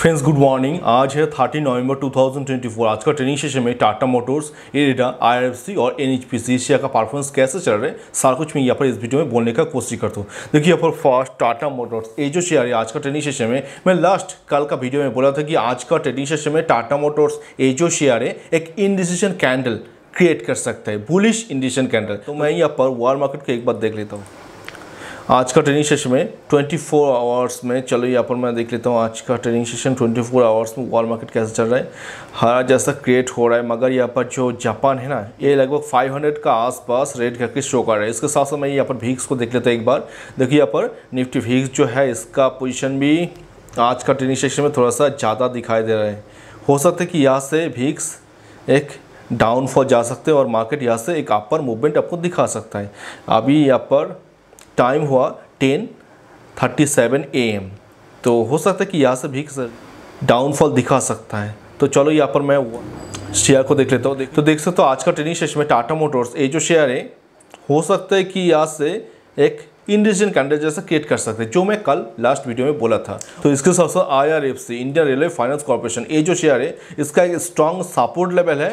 friends good morning आज है thirty November 2024 आज का ट्रेनिंग सेशन में टाटा मोटर्स एरेडा आईआरएफसी और एनएचपीसी एशिया का परफॉर्मेंस कैसे चल रहा है सारा कुछ मैं यहाँ पर इस वीडियो में बोलने का कोशिश करता हूँ देखिए यहाँ पर फर्स्ट टाटा मोटर्स ये जो शेयर है आज का ट्रेनिंग सेशन में मैं लास्ट कल का वीडियो में बोला था कि आज का ट्रेनिंग सेशन में टाटा मोटर्स ये जो शेयर है एक इंडिसन कैंडल क्रिएट कर सकता है बुलिश इंडिसन कैंडल तो मैं यहाँ पर वॉर मार्केट को एक बार देख लेता हूँ आज का ट्रेनिंग सेशन में 24 आवर्स में चलो यहाँ पर मैं देख लेता हूँ आज का ट्रेनिंग सेशन 24 आवर्स में वॉल मार्केट कैसे चल रहा है हरा जैसा क्रिएट हो रहा है मगर यहाँ पर जो जापान है ना ये लगभग 500 का आसपास रेट करके शो कर रहा है इसके साथ साथ मैं यहाँ पर भीक्स को देख लेता हूँ एक बार देखिए यहाँ पर निफ्टी भीक्स जो है इसका पोजिशन भी आज का ट्रेनिंग सेशन में थोड़ा सा ज़्यादा दिखाई दे रहा है हो सकता है कि यहाँ से भीक्स एक डाउनफॉल जा सकते हैं और मार्केट यहाँ से एक अपर मूवमेंट आपको दिखा सकता है अभी यहाँ पर टाइम हुआ ten thirty seven A M तो हो सकता है कि यहाँ से भी सर डाउनफॉल दिखा सकता है तो चलो यहाँ पर मैं शेयर को देख लेता हूँ देख तो देख सकते हो आज का ट्रेनिंग सेशन में टाटा मोटर्स ये जो शेयर है हो सकता है कि यहाँ से एक इंडिजन कैंडल जैसा क्रिएट कर सकते हैं जो मैं कल लास्ट वीडियो में बोला था तो इसके साथ साथ I R F C Indian railway finance corporation ये जो शेयर है इसका एक स्ट्रॉन्ग सपोर्ट लेवल है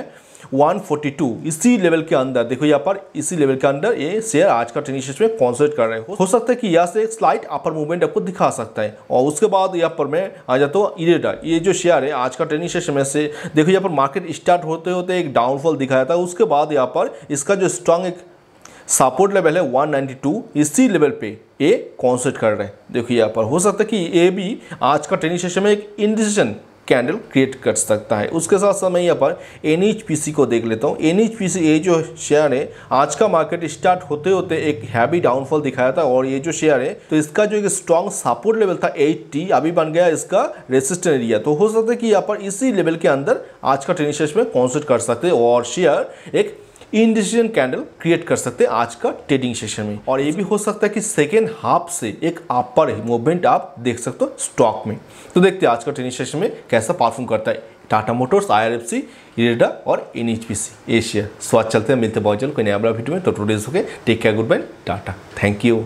142 इसी लेवल के अंदर देखो यहाँ पर इसी लेवल के अंदर ये शेयर आज का ट्रेनिंग सेशन में कॉन्सेंट कर रहे हो हो सकता है कि यहाँ से एक स्लाइट अपर मूवमेंट आपको दिखा सकता है और उसके बाद यहाँ पर मैं आ जाता हूँ इरेडा ये जो शेयर है आज का ट्रेनिंग सेशन में से देखो यहाँ पर मार्केट स्टार्ट होते होते एक डाउनफॉल दिखाया था उसके बाद यहाँ पर इसका जो स्ट्रांग एक सपोर्ट लेवल है टू इसी लेवल पर ये कॉन्सेंट कर रहे हैं देखिए यहाँ पर हो सकता है कि ये भी आज का ट्रेनिंग सेशन में एक इंडिसीजन कैंडल क्रिएट कर सकता है उसके साथ साथ मैं यहाँ पर एन को देख लेता हूँ एन ये जो शेयर है आज का मार्केट स्टार्ट होते होते एक हैवी डाउनफॉल दिखाया था और ये जो शेयर है तो इसका जो एक स्ट्रॉन्ग सपोर्ट लेवल था 80 अभी बन गया इसका रेसिस्टेंट एरिया तो हो सकता है कि यहाँ पर इसी लेवल के अंदर आज का ट्रेनिंग में कॉन्सेंट कर सकते और शेयर एक इनडिसीजन कैंडल क्रिएट कर सकते हैं आज का ट्रेडिंग सेशन में और ये भी हो सकता है कि सेकेंड हाफ से एक अपर मूवमेंट आप देख सकते हो स्टॉक में तो देखते हैं आज का ट्रेडिंग सेशन में कैसा परफॉर्म करता है Tata motors I R F C IREDA और N H P C Asia स्वाद चलते हैं मिलते बहुत जल्द कोई नया वीडियो में तो टूडेज हो गए take care good bye tata thank you